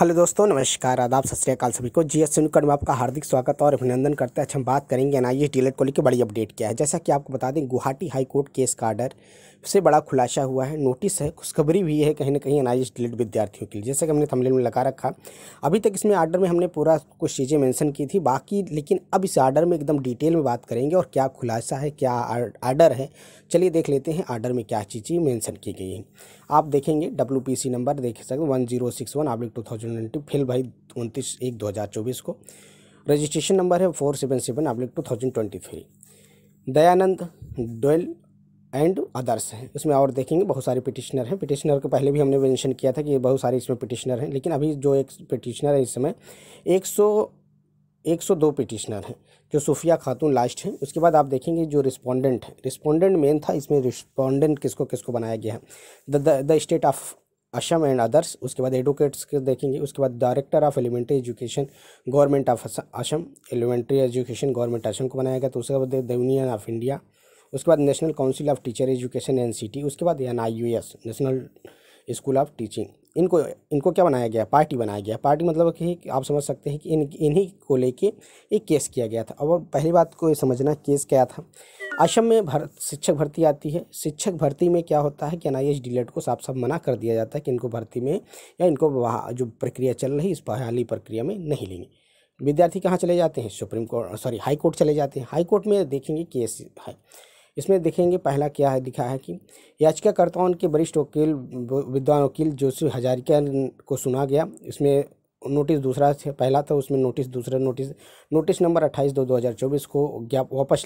hello दोस्तों नमस्कार आदाब सत श्रीकाल सभी को एस सुनकर में आपका हार्दिक स्वागत और अभिनंदन करते हैं अच्छा हम बात करेंगे एन आई डीलर को लेकर बड़ी अपडेट क्या है जैसा कि आपको बता दें गुवाहाटी हाई कोर्ट केस का आर्डर से बड़ा खुलासा हुआ है नोटिस है खुशखबरी भी है कहीं ना कहीं एन आई विद्यार्थियों के लिए जैसा कि हमने थमले में लगा रखा अभी तक इसमें आर्डर में हमने पूरा कुछ चीज़ें मैंशन की थी बाकी लेकिन अब इस आर्डर में एकदम डिटेल में बात करेंगे और क्या खुलासा है क्या आर्डर है चलिए देख लेते हैं आर्डर में क्या चीज़ें मैंसन की गई हैं आप देखेंगे डब्ल्यू नंबर देख सकते one zero six one oblique two representative फिल भाई उनतीस एक दो हज़ार चौबीस को रजिस्ट्रेशन नंबर है फोर सेवन सेवन आप two thousand twenty three Dayanand Doyal and others हैं इसमें और देखेंगे बहुत सारे पिटिशनर हैं पिटिशनर को पहले भी हमने मेंशन किया था कि बहुत सारे इसमें पिटिशनर हैं लेकिन अभी जो एक पिटिशनर है इस समय एक सौ एक सौ दो पिटिशनर हैं जो सूफिया खातून लास्ट हैं उसके बाद आप देखेंगे जो रिस्पोंडेंट है रिस्पोंडेंट मेन था इसमें रिस्पोंडेंट किसको किसको बनाया गया है the state of Assam and others उसके बाद एडवोकेट्स के देखेंगे उसके बाद director of elementary education government of Assam elementary education government Assam को बनाया गया तो उसके बाद यूनियन ऑफ इंडिया उसके बाद national council of teacher education N उसके बाद N national school of teaching इनको इनको क्या बनाया गया पार्टी बनाया गया पार्टी मतलब कि आप समझ सकते हैं कि इन इन्हीं को लेके एक केस किया गया था और पहली बात को समझना केस क्या था आश्रम में भर शिक्षक भर्ती आती है शिक्षक भर्ती में क्या होता है कि एन आई e को साफ साफ मना कर दिया जाता है कि इनको भर्ती में या इनको जो प्रक्रिया चल रही इस बहाली प्रक्रिया में नहीं लेंगे विद्यार्थी कहाँ चले जाते हैं supreme court sorry high court चले जाते हैं हाई कोर्ट में देखेंगे केस है इसमें देखेंगे पहला क्या है दिखा है कि याचिकाकर्ताओं के वरिष्ठ वकील विद्वान वकील जोशी हजारिका को सुना गया इसमें नोटिस दूसरा पहला था उसमें नोटिस दूसरा नोटिस नोटिस नंबर अट्ठाईस दो दो हज़ार चौबीस को वापस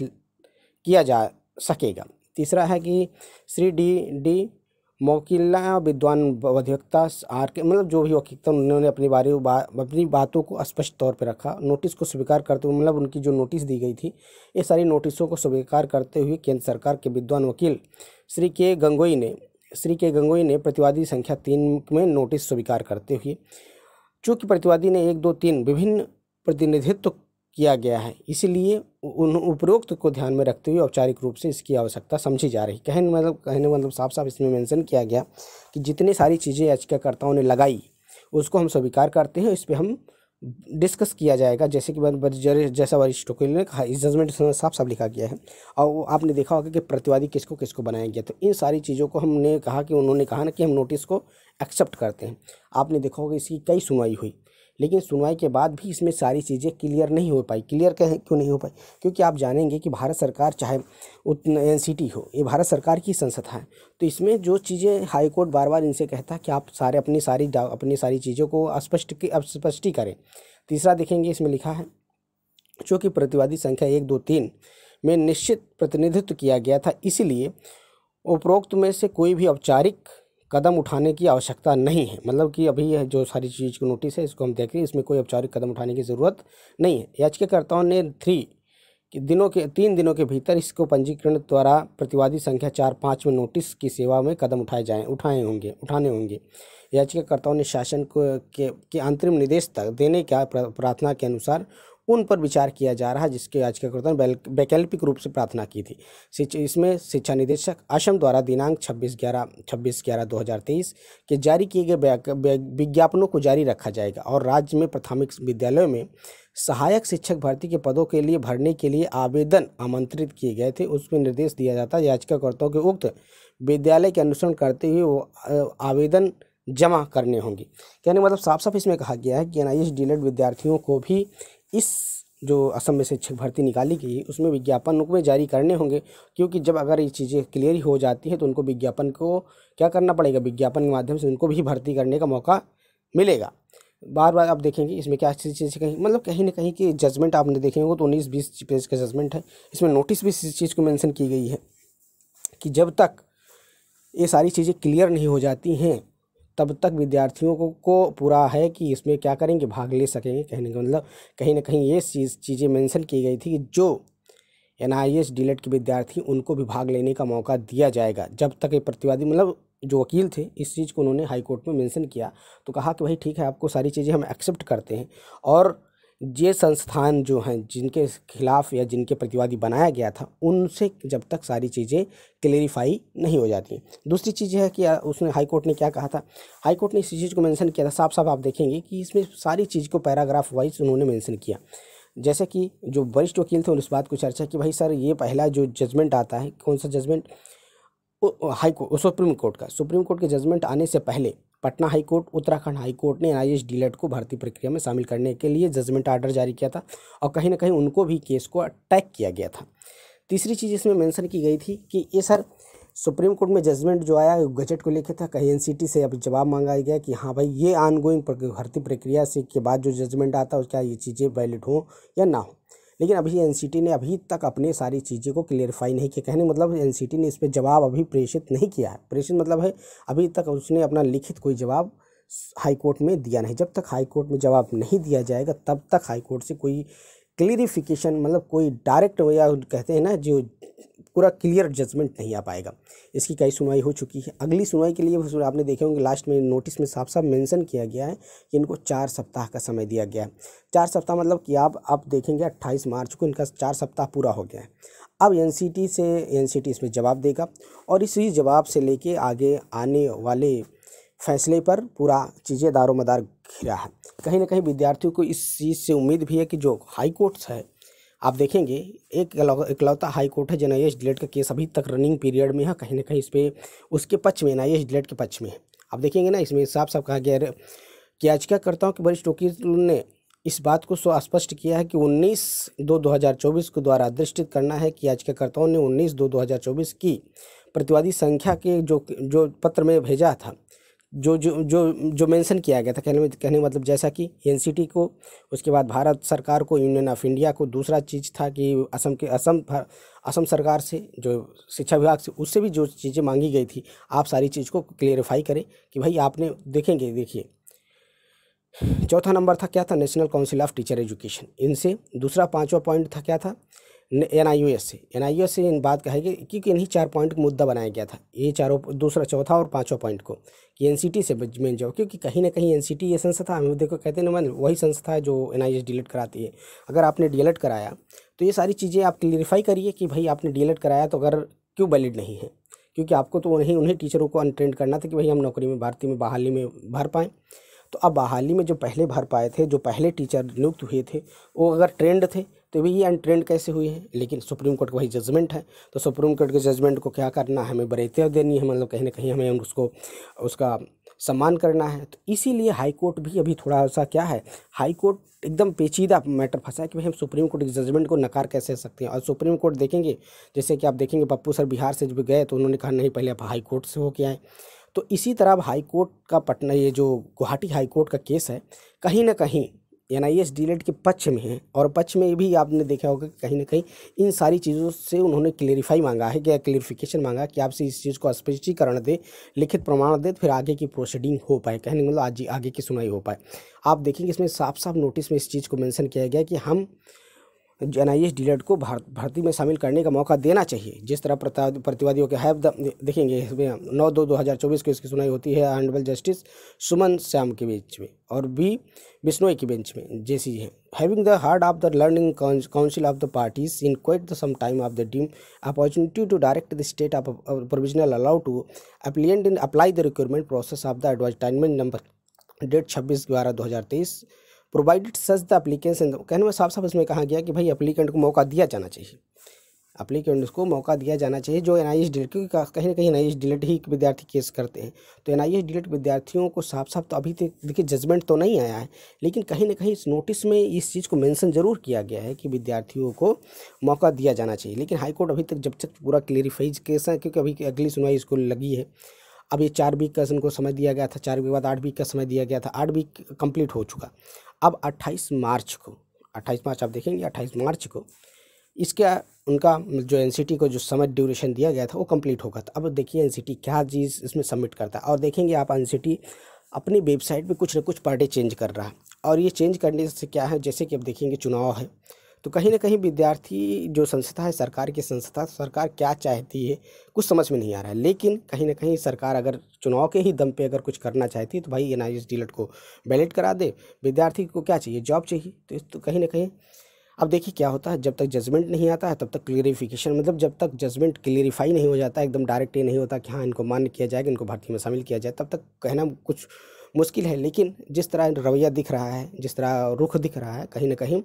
किया जा सकेगा तीसरा है कि श्री डी डी मोकिल्ला विद्वान अधिवक्ता आर के मतलब जो भी वकीलता उन्होंने अपनी बारे बा, अपनी बातों को स्पष्ट तौर पर रखा नोटिस को स्वीकार करते हुए मतलब उनकी जो नोटिस दी गई थी ये सारी नोटिसों को स्वीकार करते हुए केंद्र सरकार के विद्वान वकील श्री के गंगोई ने श्री के गंगोई ने प्रतिवादी संख्या तीन में नोटिस स्वीकार करते हुए चूँकि प्रतिवादी ने एक दो तीन विभिन्न प्रतिनिधित्व किया गया है इसलिए उन उपरोक्त को ध्यान में रखते हुए औपचारिक रूप से इसकी आवश्यकता समझी जा रही कहने मतलब कहने मतलब साफ साफ इसमें मेंशन किया गया कि जितनी सारी चीज़ें याचिकाकर्ताओं ने लगाई उसको हम स्वीकार करते हैं इस पर हम डिस्कस किया जाएगा जैसे कि जैसा वरिष्ठ वकील ने कहा इस जजमेंट साफ साफ लिखा गया है और आपने देखा होगा कि प्रतिवादी किसको किसको बनाया गया तो इन सारी चीज़ों को हमने कहा कि उन्होंने कहा ना कि हम नोटिस को एक्सेप्ट करते हैं आपने देखा होगा इसकी कई सुनवाई हुई लेकिन सुनवाई के बाद भी इसमें सारी चीज़ें क्लियर नहीं हो पाई क्लियर क्यों नहीं हो पाई क्योंकि आप जानेंगे कि भारत सरकार चाहे एन हो ये भारत सरकार की संस्था है तो इसमें जो चीज़ें हाईकोर्ट बार बार इनसे कहता है कि आप सारे अपनी सारी अपनी सारी चीज़ों को स्पष्ट स्पष्टी करें तीसरा देखेंगे इसमें लिखा है चूँकि प्रतिवादी संख्या एक दो तीन में निश्चित प्रतिनिधित्व किया गया था इसलिए उपरोक्त में से कोई भी औपचारिक कदम उठाने की आवश्यकता नहीं है मतलब कि अभी यह जो सारी चीज़ को नोटिस है इसको हम देख रहे हैं इसमें कोई औपचारिक कदम उठाने की ज़रूरत नहीं है याचिकाकर्ताओं ने थ्री कि दिनों के तीन दिनों के भीतर इसको पंजीकरण द्वारा प्रतिवादी संख्या चार पाँच में नोटिस की सेवा में कदम उठाए जाएँ उठाए होंगे उठाने होंगे याचिकाकर्ताओं ने शासन को के, के अंतरिम निर्देश तक देने का प्रार्थना के अनुसार उन पर विचार किया जा रहा है जिसके याचिकाकर्ता ने वैकल्पिक रूप से प्रार्थना की थी इसमें शिक्षा निदेशक असम द्वारा दिनांक 26 ग्यारह 26 ग्यारह 2023 के जारी किए गए विज्ञापनों को जारी रखा जाएगा और राज्य में प्राथमिक विद्यालयों में सहायक शिक्षक भर्ती के पदों के लिए भरने के लिए आवेदन आमंत्रित किए गए थे उसमें निर्देश दिया जाता याचिकाकर्ताओं के उक्त विद्यालय के अनुसरण करते हुए वो आवेदन जमा करने होंगे यानी मतलब साफ साफ इसमें कहा गया है कि एन आई विद्यार्थियों को भी इस जो असम में शिक्षक भर्ती निकाली गई उसमें विज्ञापन में जारी करने होंगे क्योंकि जब अगर ये चीज़ें क्लियर हो जाती हैं तो उनको विज्ञापन को क्या करना पड़ेगा विज्ञापन के माध्यम से उनको भी भर्ती करने का मौका मिलेगा बार बार आप देखेंगे इसमें क्या अच्छी चीज़ कहीं मतलब कहीं ना कहीं कि जजमेंट आपने देखेंगे तो उन्नीस बीस पेज का जजमेंट है इसमें नोटिस भी इस चीज़ को मैंसन की गई है कि जब तक ये सारी चीज़ें क्लियर नहीं हो जाती हैं तब तक विद्यार्थियों को, को पूरा है कि इसमें क्या करेंगे भाग ले सकेंगे कहने का मतलब कहीं ना कहीं ये चीज़ चीज़ें मेंशन की गई थी कि जो एन आई एस डीलेट के विद्यार्थी उनको भी भाग लेने का मौका दिया जाएगा जब तक ये प्रतिवादी मतलब जो वकील थे इस चीज़ को उन्होंने हाई कोर्ट में मेंशन किया तो कहा कि भाई ठीक है आपको सारी चीज़ें हम एक्सेप्ट करते हैं और ये संस्थान जो हैं जिनके खिलाफ या जिनके प्रतिवादी बनाया गया था उनसे जब तक सारी चीज़ें क्लेरिफाई नहीं हो जाती दूसरी चीज़ है कि उसने कोर्ट ने क्या कहा था हाई कोर्ट ने इस चीज़ को मेंशन किया था साफ साफ आप देखेंगे कि इसमें सारी चीज़ को पैराग्राफ वाइज उन्होंने मेंशन किया जैसे कि जो वरिष्ठ वकील थे उन इस बात को चर्चा कि भाई सर ये पहला जो जजमेंट आता है कौन सा judgment high court supreme court का सुप्रीम कोर्ट के जजमेंट आने से पहले पटना हाईकोर्ट उत्तराखंड हाईकोर्ट ने एन आई को भर्ती प्रक्रिया में शामिल करने के लिए जजमेंट आर्डर जारी किया था और कहीं ना कहीं उनको भी केस को अटैक किया गया था तीसरी चीज़ इसमें मेंशन की गई थी कि ये सर सुप्रीम कोर्ट में जजमेंट जो आया गजट को लेकर था कहीं एनसीटी से अब जवाब मांगा गया कि हाँ भाई ये आनगोइंग भर्ती प्रक्रिया से के बाद जो जजमेंट आता है क्या ये चीज़ें वैलिड हों या ना हो लेकिन अभी एन ने अभी तक अपने सारी चीज़ें को क्लियरिफाई नहीं किया कहने मतलब एन ने इस पर जवाब अभी प्रेषित नहीं किया है प्रेषित मतलब है अभी तक उसने अपना लिखित कोई जवाब हाईकोर्ट में दिया नहीं जब तक हाईकोर्ट में जवाब नहीं दिया जाएगा तब तक हाईकोर्ट से कोई क्लियरिफिकेशन मतलब कोई डायरेक्ट या कहते हैं ना जो पूरा क्लियर जजमेंट नहीं आ पाएगा इसकी कई सुनवाई हो चुकी है अगली सुनवाई के लिए आपने देखे होंगे लास्ट में नोटिस में साफ साफ मेंशन किया गया है कि इनको चार सप्ताह का समय दिया गया है चार सप्ताह मतलब कि आप आप देखेंगे अट्ठाईस मार्च को इनका चार सप्ताह पूरा हो गया है अब एन से एन इसमें जवाब देगा और इसी जवाब से लेके आगे आने वाले फैसले पर पूरा चीज़ें दारोमदार घिरा है कहीं ना कहीं विद्यार्थियों को इस चीज़ से उम्मीद भी है कि जो हाई कोर्ट्स है आप देखेंगे एक इकलौता हाई कोर्ट है जो एन डिलेट का केस अभी तक रनिंग पीरियड में है कहीं ना कहीं इस पर उसके पक्ष में एन डिलेट के पक्ष में है आप देखेंगे ना इसमें साफ साफ कहा गया कि याचिकाकर्ताओं के वरिष्ठ वकील ने इस बात को स्पष्ट किया है कि 19 दो 2024 को द्वारा दृष्टित करना है कि याचिकाकर्ताओं ने 19 दो 2024 की प्रतिवादी संख्या के जो जो पत्र में भेजा था जो जो जो जो मेंशन किया गया था कहने में कहने मतलब जैसा कि एन को उसके बाद भारत सरकार को यूनियन ऑफ इंडिया को दूसरा चीज़ था कि असम के असम असम सरकार से जो शिक्षा विभाग से उससे भी जो चीज़ें मांगी गई थी आप सारी चीज़ को क्लियरिफाई करें कि भाई आपने देखेंगे देखिए चौथा नंबर था क्या था national council of teacher education इनसे दूसरा पाँचवा पॉइंट था क्या था एन आई एस से एन आई एस से इन बात कहेगी क्योंकि इन्हीं चार पॉइंट का मुद्दा बनाया गया था ये चारों दूसरा चौथा और पाँचों पॉइंट को कि एन सी टी से मेन जाओ क्योंकि कहीं ना कहीं एन सी टी ये संस्था हम देखो कहते हैं ना मतलब वही संस्था है जो एन आई एस डिलीट कराती है अगर आपने डी कराया तो ये सारी चीज़ें आप क्लियरिफाई करिए कि भाई आपने डी कराया तो अगर क्यों वैलिड नहीं है क्योंकि आपको तो उन्हीं उन्हीं टीचरों को अनट्रेंड करना था कि भाई हम नौकरी में भारतीय में बहाली में भर पाएँ तो अब बहाली में जो पहले भर पाए थे जो पहले टीचर नियुक्त हुए थे वो अगर ट्रेंड थे तो भी ये अनट्रेंड कैसे हुई है लेकिन सुप्रीम कोर्ट का वही जजमेंट है तो सुप्रीम कोर्ट के जजमेंट को क्या करना है हमें बरेतियाँ देनी है मतलब कहीं ना कहीं हमें उसको उसका सम्मान करना है तो इसीलिए हाई कोर्ट भी अभी थोड़ा सा क्या है हाई कोर्ट एकदम पेचीदा मैटर फंसा है कि भाई हम सुप्रीम कोर्ट के जजमेंट को नकार कैसे सकते हैं और सुप्रीम कोर्ट देखेंगे जैसे कि आप देखेंगे पप्पू सर बिहार से जब गए तो उन्होंने कहा नहीं पहले आप हाई कोर्ट से हो आए तो इसी तरह अब हाई कोर्ट का पटना ये जो गुवाहाटी हाई कोर्ट का केस है कहीं ना कहीं एन आई एस डिलेट के पक्ष में हैं और पक्ष में भी आपने देखा होगा कि कहीं ना कहीं इन सारी चीज़ों से उन्होंने क्लेरिफाई मांगा है क्या क्लेरिफिकेशन मांगा कि आपसे इस चीज़ को स्पष्टीकरण दे लिखित प्रमाण दे फिर आगे की प्रोसीडिंग हो पाए कहने मतलब आज आगे की सुनवाई हो पाए आप देखेंगे इसमें साफ साफ नोटिस में इस चीज़ को मैंशन किया गया कि हम एन आई एस को भर्ती में शामिल करने का मौका देना चाहिए जिस तरह प्रतिवादियों के हैब देखेंगे इसमें नौ दो दो हज़ार चौबीस को इसकी सुनाई होती है ऑनरेबल जस्टिस सुमन श्याम के बेंच में और बी बिश्नोई की बेंच में जे सी है having the heart of the learning council of the parties in quit the same time of the deem opportunity to direct the state of provisional allow to appellant in apply the requirement process of the advertisement number date छब्बीस ग्यारह दो हज़ार तेईस provided such the application कहने में साफ साफ इसमें कहा गया कि भाई अप्लीकेंट को मौका दिया जाना चाहिए अप्लीकेंट्स को मौका दिया जाना चाहिए जो एन आई एस डिलेट क्योंकि कहीं ना कहीं एन आई एस डिलेट ही विद्यार्थी केस करते हैं तो एन आई एस डिलेट विद्यार्थियों को साफ साफ तो अभी तक देखिए जजमेंट तो नहीं आया है लेकिन कहीं ना कहीं इस नोटिस में इस चीज़ को मेंशन जरूर किया गया है कि विद्यार्थियों को मौका दिया जाना चाहिए लेकिन हाईकोर्ट अभी तक जब तक पूरा क्लियरिफाइज केस है क्योंकि अभी अगली सुनवाई इसको लगी है अब ये चार वीक का इनको समय दिया गया था चार वीक के बाद आठ वीक का समय दिया गया था आठ वीक कंप्लीट हो चुका अब 28 मार्च को 28 मार्च आप देखेंगे 28 मार्च को इसका उनका जो एन को जो समय ड्यूरेशन दिया गया था वो कंप्लीट होगा था तो अब देखिए एन क्या चीज़ इसमें सबमिट करता है और देखेंगे आप एन अपनी वेबसाइट पे कुछ ना कुछ पार्टी चेंज कर रहा है और ये चेंज करने से क्या है जैसे कि अब देखेंगे चुनाव है तो कहीं ना कहीं विद्यार्थी जो संस्था है सरकार की संस्था सरकार क्या चाहती है कुछ समझ में नहीं आ रहा है लेकिन कहीं ना कहीं सरकार अगर चुनाव के ही दम पे अगर कुछ करना चाहती है तो भाई एन आई डीलट को बैलेट करा दे विद्यार्थी को क्या चाहिए जॉब चाहिए तो, तो कहीं ना कहीं अब देखिए क्या होता है जब तक जजमेंट नहीं आता है तब तक क्लियरिफिकेशन मतलब जब तक जजमेंट क्लियरिफाई नहीं हो जाता एकदम डायरेक्ट ये नहीं होता कि हाँ इनको मान्य किया जाएगा इनको भर्ती में शामिल किया जाए तब तक कहना कुछ मुश्किल है लेकिन जिस तरह रवैया दिख रहा है जिस तरह रुख दिख रहा है कहीं ना कहीं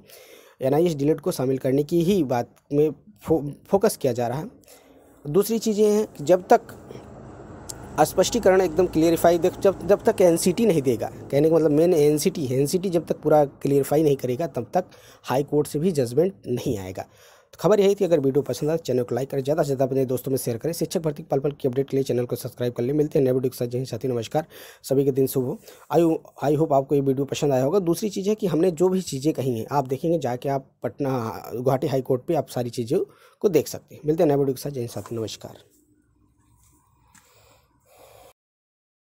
एन आई को शामिल करने की ही बात में फो, फोकस किया जा रहा है दूसरी चीज़ ये है कि जब तक स्पष्टीकरण एकदम क्लियरिफाई देख जब जब तक एन नहीं देगा कहने का मतलब मेन एन सी जब तक पूरा क्लियरिफाई नहीं करेगा तब तक हाई कोर्ट से भी जजमेंट नहीं आएगा तो खबर यही थी अगर वीडियो पसंद आए तो चैनल को लाइक करें ज़्यादा से ज़्यादा अपने दोस्तों में शेयर करें शिक्षक भर्ती पल पल की अपडेट के लिए चैनल को सब्सक्राइब कर ले मिलते हैं नए वीडियो के साथ जय साथी नमस्कार सभी के दिन शुभ हो आई आई होप आपको ये वीडियो पसंद आया होगा दूसरी चीज़ है कि हमने जो भी चीज़ें कही हैं आप देखेंगे जाके आप पटना गुवाहाटी हाईकोर्ट पर आप सारी चीज़ों को देख सकते हैं मिलते हैं नए वीडियो के साथ जय साथी नमस्कार